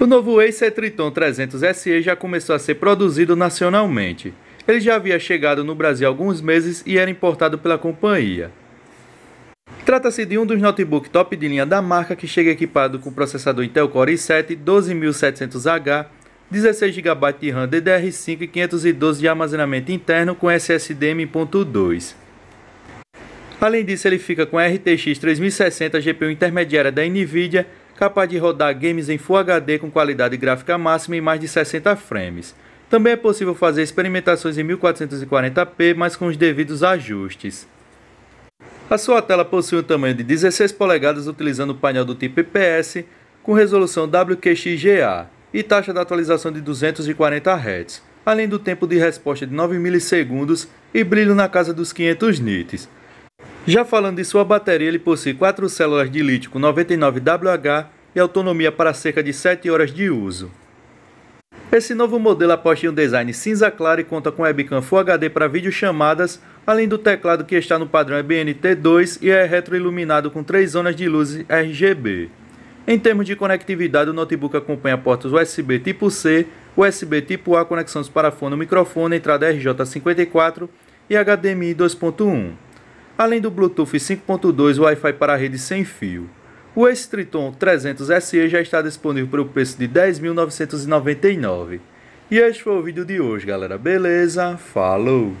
O novo Acer Triton 300 SE já começou a ser produzido nacionalmente. Ele já havia chegado no Brasil há alguns meses e era importado pela companhia. Trata-se de um dos notebooks top de linha da marca que chega equipado com processador Intel Core i7 12700H, 16 GB de RAM DDR5 e 512 de armazenamento interno com SSD M.2. Além disso, ele fica com a RTX 3060 GPU intermediária da Nvidia capaz de rodar games em Full HD com qualidade gráfica máxima em mais de 60 frames. Também é possível fazer experimentações em 1440p, mas com os devidos ajustes. A sua tela possui um tamanho de 16 polegadas utilizando o painel do tipo IPS com resolução WQXGA e taxa de atualização de 240 Hz, além do tempo de resposta de 9 milissegundos e brilho na casa dos 500 nits. Já falando de sua bateria, ele possui quatro células de lítio com 99WH e autonomia para cerca de 7 horas de uso. Esse novo modelo aposta em um design cinza claro e conta com webcam Full HD para videochamadas, além do teclado que está no padrão EBNT2 e é retroiluminado com três zonas de luz RGB. Em termos de conectividade, o notebook acompanha portas USB tipo C, USB tipo A, conexões para fone, microfone, entrada RJ54 e HDMI 2.1 além do Bluetooth 5.2 Wi-Fi para rede sem fio. O Ace Triton 300 SE já está disponível o preço de 10.999. E este foi o vídeo de hoje, galera. Beleza? Falou!